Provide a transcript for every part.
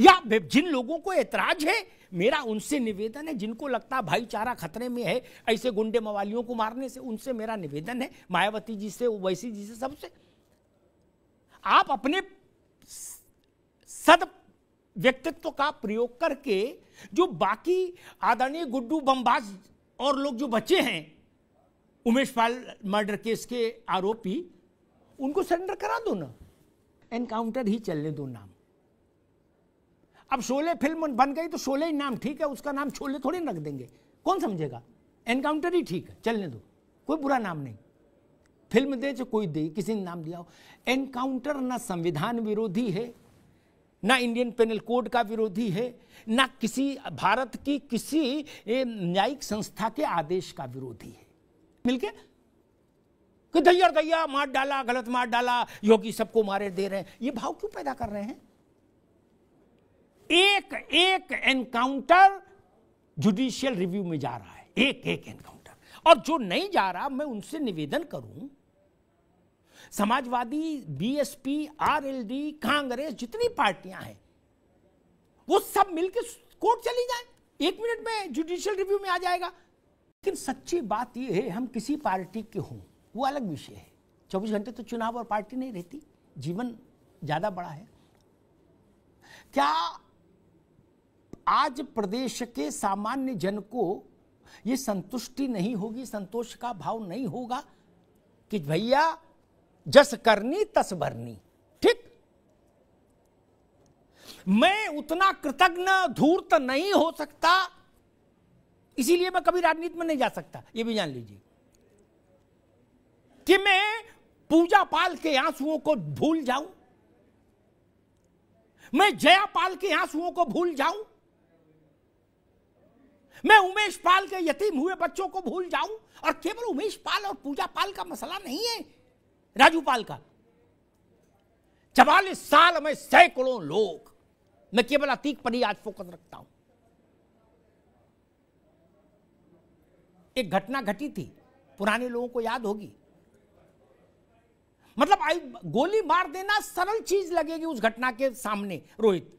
या जिन लोगों को ऐतराज है मेरा उनसे निवेदन है जिनको लगता है भाईचारा खतरे में है ऐसे गुंडे मवालियों को मारने से उनसे मेरा निवेदन है मायावती जी से वैसी जी से सबसे आप अपने सद व्यक्तित्व का प्रयोग करके जो बाकी आदरणीय गुड्डू बम्बाज और लोग जो बचे हैं उमेश पाल मर्डर केस के आरोपी उनको सरेंडर करा दो ना एनकाउंटर ही चलने दो नाम अब शोले फिल्म बन गई तो शोले ही नाम ठीक है उसका नाम छोले थोड़ी रख देंगे कौन समझेगा एनकाउंटर ही ठीक है चलने दो कोई बुरा नाम नहीं फिल्म दे जो कोई दे किसी ने नाम दिया हो एनकाउंटर ना संविधान विरोधी है ना इंडियन पेनल कोड का विरोधी है ना किसी भारत की किसी न्यायिक संस्था के आदेश का विरोधी है मिलके कि दैया दैया मार डाला गलत मार डाला योगी सबको मारे दे रहे हैं ये भाव क्यों पैदा कर रहे हैं एक एक एनकाउंटर जुडिशियल रिव्यू में जा रहा है एक एक एनकाउंटर और जो नहीं जा रहा मैं उनसे निवेदन करूं समाजवादी बीएसपी आरएलडी कांग्रेस जितनी पार्टियां हैं वो सब मिलकर कोर्ट चली जाए एक मिनट में जुडिशियल रिव्यू में आ जाएगा लेकिन सच्ची बात यह है हम किसी पार्टी के हों वो अलग विषय है चौबीस घंटे तो चुनाव और पार्टी नहीं रहती जीवन ज़्यादा बड़ा है क्या आज प्रदेश के सामान्य जन को ये संतुष्टि नहीं होगी संतोष का भाव नहीं होगा कि भैया जस करनी तस भरनी ठीक मैं उतना कृतज्ञ धूर्त नहीं हो सकता इसीलिए मैं कभी राजनीति में नहीं जा सकता ये भी जान लीजिए कि मैं पूजा पाल के आंसुओं को भूल जाऊं मैं पाल के आंसुओं को भूल जाऊं मैं उमेश पाल के यतीम हुए बच्चों को भूल जाऊं और केवल उमेश पाल और पूजा पाल का मसला नहीं है राजू पाल का चवालीस साल में सैकड़ों लोग मैं केवल अतीक पर ही आज फोकस रखता हूं एक घटना घटी थी पुराने लोगों को याद होगी मतलब आई गोली मार देना सरल चीज लगेगी उस घटना के सामने रोहित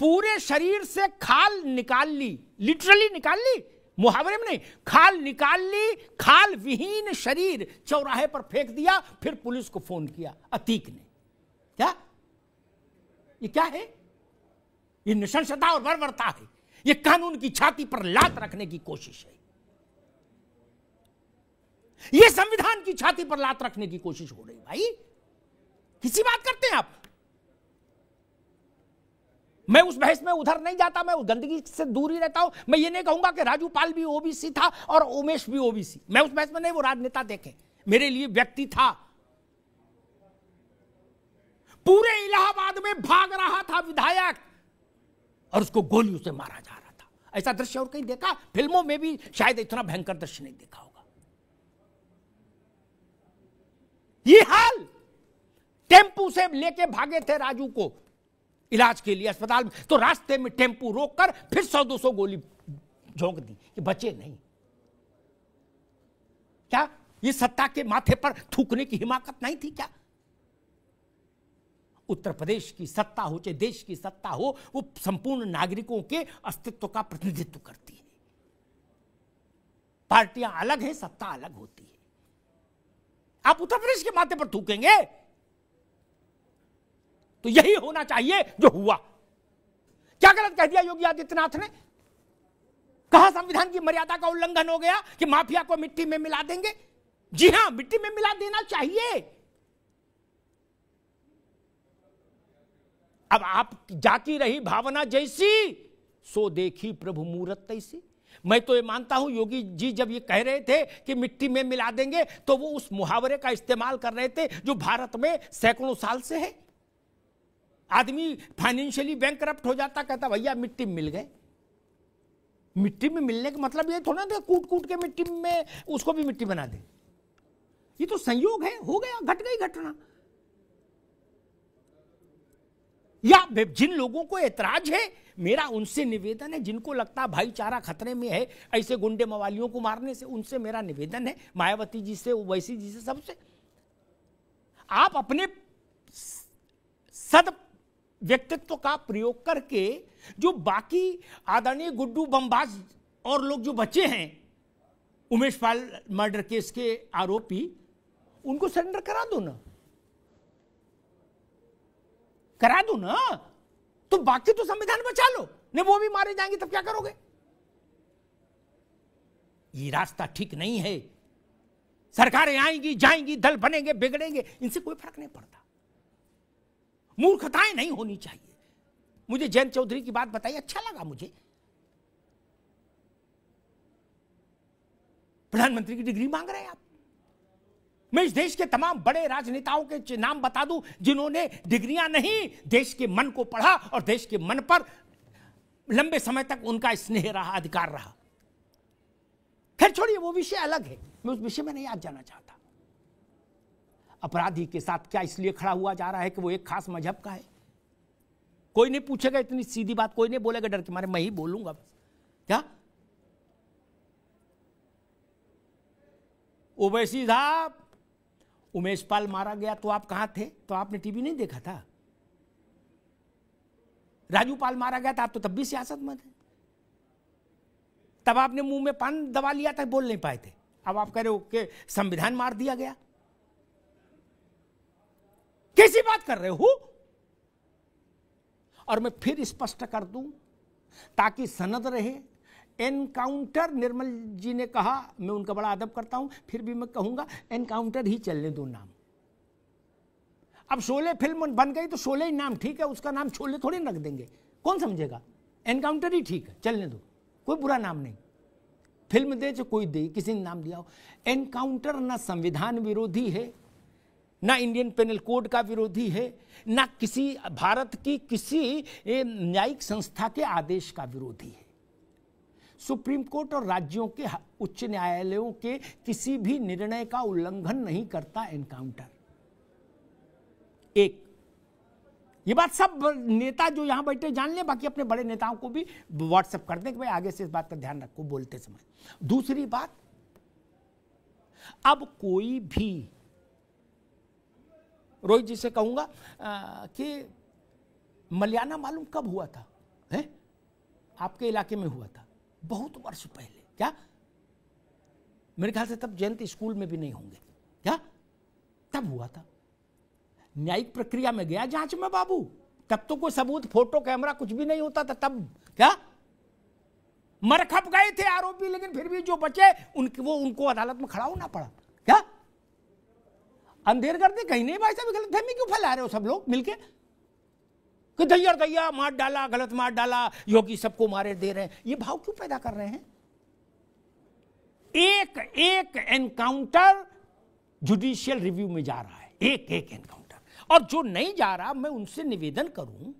पूरे शरीर से खाल निकाल ली लिटरली निकाल ली मुहावरे में नहीं खाल निकाल ली खाल विहीन शरीर चौराहे पर फेंक दिया फिर पुलिस को फोन किया अतीक ने क्या ये क्या है ये निशंसता और वर्वरता है ये कानून की छाती पर लात रखने की कोशिश है ये संविधान की छाती पर लात रखने की कोशिश हो रही भाई किसी बात करते हैं आप मैं उस बहस में उधर नहीं जाता मैं उस गंदगी से दूर ही रहता हूं मैं ये नहीं कहूंगा कि राजू पाल भी ओबीसी था और उमेश भी ओबीसी मैं उस बहस में नहीं वो राजनेता देखे मेरे लिए व्यक्ति था पूरे इलाहाबाद में भाग रहा था विधायक और उसको गोली से मारा जा रहा था ऐसा दृश्य और कहीं देखा फिल्मों में भी शायद इतना भयंकर दृश्य नहीं देखा होगा ये हाल टेम्पू से लेके भागे थे राजू को इलाज के लिए अस्पताल में तो रास्ते में टेम्पू रोककर फिर सौ दो सौ गोली झोंक दी कि बचे नहीं क्या ये सत्ता के माथे पर थूकने की हिमाकत नहीं थी क्या उत्तर प्रदेश की सत्ता हो चाहे देश की सत्ता हो वो संपूर्ण नागरिकों के अस्तित्व का प्रतिनिधित्व करती है पार्टियां अलग हैं सत्ता अलग होती है आप उत्तर प्रदेश के माथे पर थूकेंगे तो यही होना चाहिए जो हुआ क्या गलत कह दिया योगी आदित्यनाथ ने कहा संविधान की मर्यादा का उल्लंघन हो गया कि माफिया को मिट्टी में मिला देंगे जी हां मिट्टी में मिला देना चाहिए अब आप जाती रही भावना जैसी सो देखी प्रभु मूरत तैसी मैं तो ये मानता हूं योगी जी जब ये कह रहे थे कि मिट्टी में मिला देंगे तो वो उस मुहावरे का इस्तेमाल कर रहे थे जो भारत में सैकड़ों साल से है आदमी फाइनेंशियली बैंक करप्ट हो जाता कहता भैया मिट्टी में मिल गए मिट्टी में मिलने का मतलब ये थोड़ा ना कूट कूट के मिट्टी में उसको भी मिट्टी बना दे ये तो संयोग है हो गया घट गई घटना या जिन लोगों को एतराज है मेरा उनसे निवेदन है जिनको लगता भाईचारा खतरे में है ऐसे गुंडे मवालियों को मारने से उनसे मेरा निवेदन है मायावती जी से वैसी जी से सबसे आप अपने सद व्यक्तित्व का प्रयोग करके जो बाकी आदरणीय गुड्डू बम्बाज और लोग जो बचे हैं उमेश पाल मर्डर केस के आरोपी उनको सरेंडर करा दो ना करा दो ना तो बाकी तो संविधान बचा लो नहीं वो भी मारे जाएंगे तब क्या करोगे ये रास्ता ठीक नहीं है सरकारें आएंगी जाएंगी दल बनेंगे बिगड़ेंगे इनसे कोई फर्क नहीं पड़ता मूर्खताएं नहीं होनी चाहिए मुझे जयंत चौधरी की बात बताई अच्छा लगा मुझे प्रधानमंत्री की डिग्री मांग रहे हैं आप मैं इस देश के तमाम बड़े राजनेताओं के नाम बता दूं जिन्होंने डिग्रियां नहीं देश के मन को पढ़ा और देश के मन पर लंबे समय तक उनका स्नेह रहा अधिकार रहा खैर छोड़िए वो विषय अलग है मैं उस विषय में नहीं आज जाना चाहता अपराधी के साथ क्या इसलिए खड़ा हुआ जा रहा है कि वो एक खास मजहब का है कोई नहीं पूछेगा इतनी सीधी बात कोई नहीं बोलेगा डर के मारे मैं ही बोलूंगा बस क्या ओवैसी साहब उमेश पाल मारा गया तो आप कहां थे तो आपने टीवी नहीं देखा था राजू पाल मारा गया था आप तो तब भी सियासत में थे तब आपने मुंह में पान दबा लिया था बोल नहीं पाए थे अब आप कह रहे हो कि संविधान मार दिया गया कैसी बात कर रहे हो और मैं फिर स्पष्ट कर दूं ताकि सनद रहे एनकाउंटर निर्मल जी ने कहा मैं उनका बड़ा अदब करता हूं फिर भी मैं कहूंगा एनकाउंटर ही चलने दो नाम अब शोले फिल्म बन गई तो शोले ही नाम ठीक है उसका नाम शोले थोड़ी रख देंगे कौन समझेगा एनकाउंटर ही ठीक है चलने दो कोई बुरा नाम नहीं फिल्म दे जो कोई दे किसी ने नाम दिया हो एनकाउंटर ना संविधान विरोधी है ना इंडियन पेनल कोड का विरोधी है ना किसी भारत की किसी न्यायिक संस्था के आदेश का विरोधी है सुप्रीम कोर्ट और राज्यों के उच्च न्यायालयों के किसी भी निर्णय का उल्लंघन नहीं करता एनकाउंटर एक ये बात सब नेता जो यहां बैठे जान ले बाकी अपने बड़े नेताओं को भी व्हाट्सएप कर दें कि भाई आगे से इस बात का ध्यान रखो बोलते समय दूसरी बात अब कोई भी रोहित जी से कहूंगा कि मलयाना मालूम कब हुआ था है आपके इलाके में हुआ था बहुत वर्ष पहले क्या मेरे ख्याल से तब जयंत स्कूल में भी नहीं होंगे क्या तब हुआ था न्यायिक प्रक्रिया में गया जांच में बाबू तब तो कोई सबूत फोटो कैमरा कुछ भी नहीं होता था तब क्या मर खप गए थे आरोपी लेकिन फिर भी जो बचे उनके वो उनको अदालत में खड़ा होना पड़ा क्या अंधेर कर दे कहीं नहीं भाई साहब गलत फहमी क्यों फैला रहे हो सब लोग मिलके कि दैया दैया मार डाला गलत मार डाला योगी सबको मारे दे रहे हैं ये भाव क्यों पैदा कर रहे हैं एक एक एनकाउंटर जुडिशियल रिव्यू में जा रहा है एक एक एनकाउंटर और जो नहीं जा रहा मैं उनसे निवेदन करूं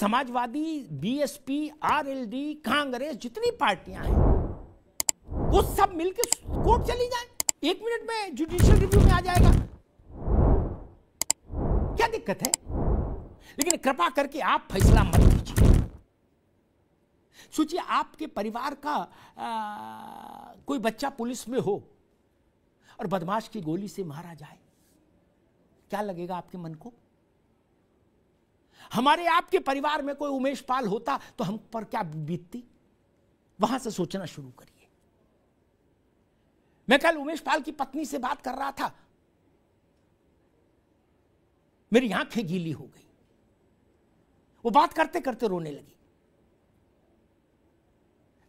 समाजवादी बीएसपी आरएलडी कांग्रेस जितनी पार्टियां हैं वो सब मिलकर कोर्ट चली जाए एक मिनट में जुडिशियल रिव्यू में आ जाएगा क्या दिक्कत है लेकिन कृपा करके आप फैसला मत लीजिए सोचिए आपके परिवार का आ, कोई बच्चा पुलिस में हो और बदमाश की गोली से मारा जाए क्या लगेगा आपके मन को हमारे आपके परिवार में कोई उमेश पाल होता तो हम पर क्या बीतती वहां से सोचना शुरू करिए मैं कल उमेश पाल की पत्नी से बात कर रहा था मेरी आंखें गीली हो गई वो बात करते करते रोने लगी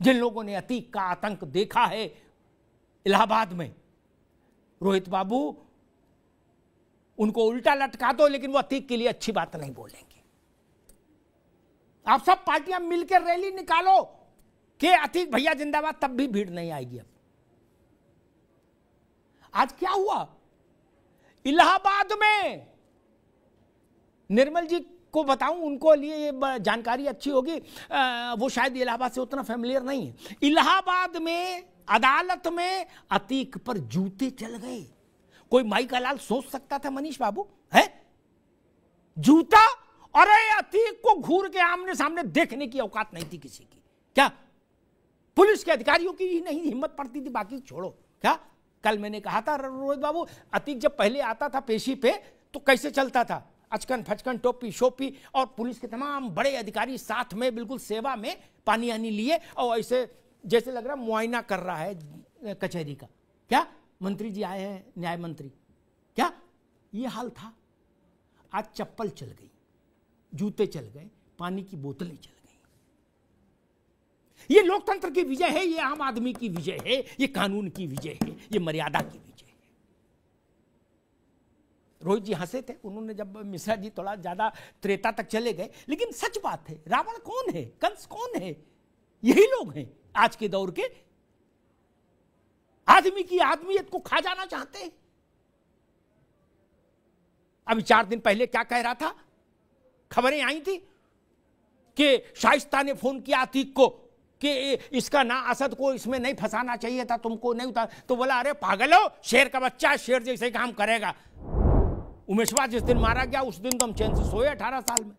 जिन लोगों ने अतीक का आतंक देखा है इलाहाबाद में रोहित बाबू उनको उल्टा लटका दो लेकिन वो अतीक के लिए अच्छी बात नहीं बोलेंगे आप सब पार्टियां मिलकर रैली निकालो के अतीक भैया जिंदाबाद तब भी भीड़ नहीं आएगी अब आज क्या हुआ इलाहाबाद में निर्मल जी को बताऊं उनको लिए ये जानकारी अच्छी होगी वो शायद इलाहाबाद से उतना फैमिलियर नहीं है इलाहाबाद में अदालत में अतीक पर जूते चल गए कोई माई का लाल सोच सकता था मनीष बाबू है जूता अरे अतीक को घूर के आमने सामने देखने की औकात नहीं थी किसी की क्या पुलिस के अधिकारियों की ही नहीं हिम्मत पड़ती थी बाकी छोड़ो क्या कल मैंने कहा था रोहित बाबू अतीक जब पहले आता था पेशी पे तो कैसे चलता था अचकन फचकन टोपी शोपी और पुलिस के तमाम बड़े अधिकारी साथ में बिल्कुल सेवा में पानी आनी लिए और ऐसे जैसे लग रहा मुआयना कर रहा है कचहरी का क्या मंत्री जी आए हैं न्याय मंत्री क्या ये हाल था आज चप्पल चल गई जूते चल गए पानी की बोतलें चल गई ये लोकतंत्र की विजय है ये आम आदमी की विजय है ये कानून की विजय है ये मर्यादा की विजय है रोहित जी हंसे थे उन्होंने जब मिश्रा जी थोड़ा ज्यादा त्रेता तक चले गए लेकिन सच बात है रावण कौन है कंस कौन है यही लोग हैं आज के दौर के आदमी की आदमीयत को खा जाना चाहते हैं अभी चार दिन पहले क्या कह रहा था खबरें आई थी कि शाइस्ता ने फोन किया अतीक को कि इसका ना असद को इसमें नहीं फंसाना चाहिए था तुमको नहीं उतार तो बोला अरे पागलो शेर का बच्चा शेर जैसे काम करेगा उमेशवा जिस दिन मारा गया उस दिन तो हम चैन से सोए अठारह साल में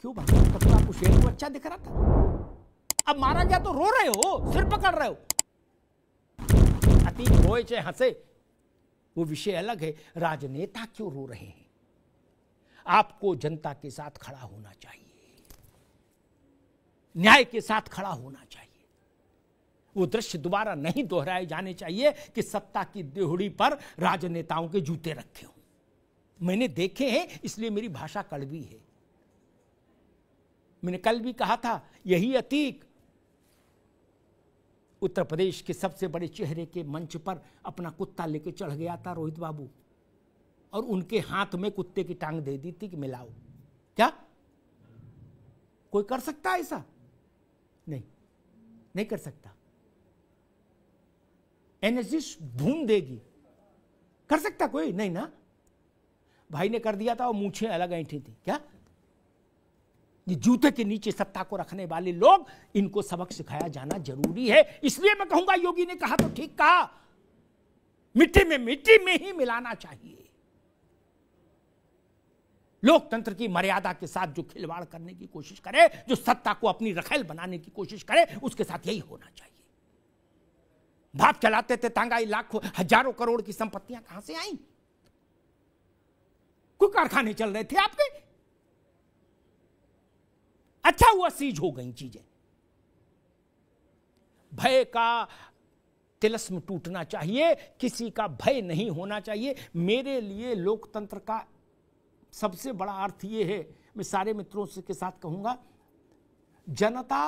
क्यों भाई तब तो आपको शेर को अच्छा दिख रहा था अब मारा गया तो रो रहे हो सिर पकड़ रहे हो अतीत रोए चाहे हंसे वो विषय अलग है राजनेता क्यों रो रहे हैं आपको जनता के साथ खड़ा होना चाहिए न्याय के साथ खड़ा होना चाहिए वो दृश्य दोबारा नहीं दोहराए जाने चाहिए कि सत्ता की देहड़ी पर राजनेताओं के जूते रखे हों मैंने देखे हैं इसलिए मेरी भाषा कड़वी है मैंने कल भी कहा था यही अतीक उत्तर प्रदेश के सबसे बड़े चेहरे के मंच पर अपना कुत्ता लेके चढ़ गया था रोहित बाबू और उनके हाथ में कुत्ते की टांग दे दी थी कि मिलाओ क्या कोई कर सकता है ऐसा नहीं कर सकता एनर्जी भून देगी कर सकता कोई नहीं ना भाई ने कर दिया था और मूछे अलग ऐठी थी क्या ये जूते के नीचे सत्ता को रखने वाले लोग इनको सबक सिखाया जाना जरूरी है इसलिए मैं कहूंगा योगी ने कहा तो ठीक कहा मिट्टी में मिट्टी में ही मिलाना चाहिए लोकतंत्र की मर्यादा के साथ जो खिलवाड़ करने की कोशिश करे जो सत्ता को अपनी रखेल बनाने की कोशिश करे उसके साथ यही होना चाहिए भाप चलाते थे तांगाई लाखों हजारों करोड़ की संपत्तियां कहां से आई कोई कारखाने चल रहे थे आपके अच्छा हुआ सीज हो गई चीजें भय का तिलस्म टूटना चाहिए किसी का भय नहीं होना चाहिए मेरे लिए लोकतंत्र का सबसे बड़ा अर्थ ये है मैं सारे मित्रों से के साथ कहूंगा जनता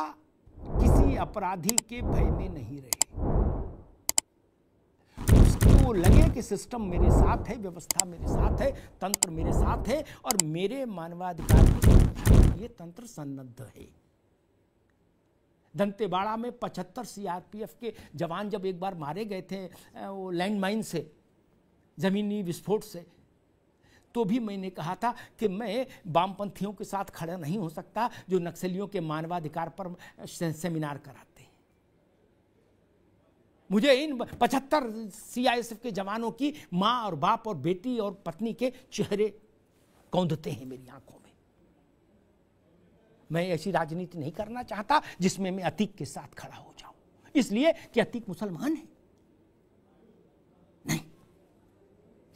किसी अपराधी के भय में नहीं रहे उसको लगे कि सिस्टम मेरे साथ है व्यवस्था मेरे साथ है तंत्र मेरे साथ है और मेरे मानवाधिकार की ये तंत्र सन्नद्ध है दंतेवाड़ा में 75 सीआरपीएफ के जवान जब एक बार मारे गए थे वो लैंडमाइन से ज़मीनी विस्फोट से तो भी मैंने कहा था कि मैं वामपंथियों के साथ खड़ा नहीं हो सकता जो नक्सलियों के मानवाधिकार पर सेमिनार कराते हैं मुझे इन पचहत्तर सीआईएसएफ के जवानों की मां और बाप और बेटी और पत्नी के चेहरे कौंधते हैं मेरी आंखों में मैं ऐसी राजनीति नहीं करना चाहता जिसमें मैं अतीक के साथ खड़ा हो जाऊं इसलिए कि अतीक मुसलमान है नहीं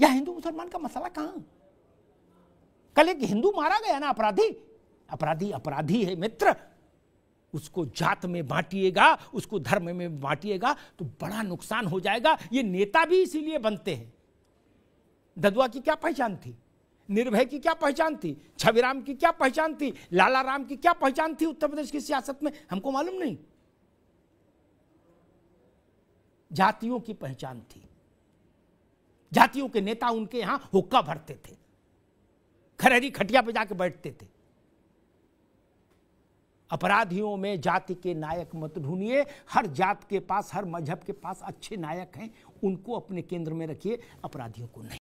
या हिंदू मुसलमान का मसला कहां कल एक हिंदू मारा गया ना अपराधी अपराधी अपराधी है मित्र उसको जात में बांटिएगा उसको धर्म में बांटिएगा तो बड़ा नुकसान हो जाएगा ये नेता भी इसीलिए बनते हैं ददुआ की क्या पहचान थी निर्भय की क्या पहचान थी छविराम की क्या पहचान थी लाला राम की क्या पहचान थी उत्तर प्रदेश की सियासत में हमको मालूम नहीं जातियों की पहचान थी जातियों के नेता उनके यहां हुक्का भरते थे खरहरी खटिया पे जाके बैठते थे अपराधियों में जाति के नायक मत ढूंढिए हर जात के पास हर मजहब के पास अच्छे नायक हैं उनको अपने केंद्र में रखिए अपराधियों को नहीं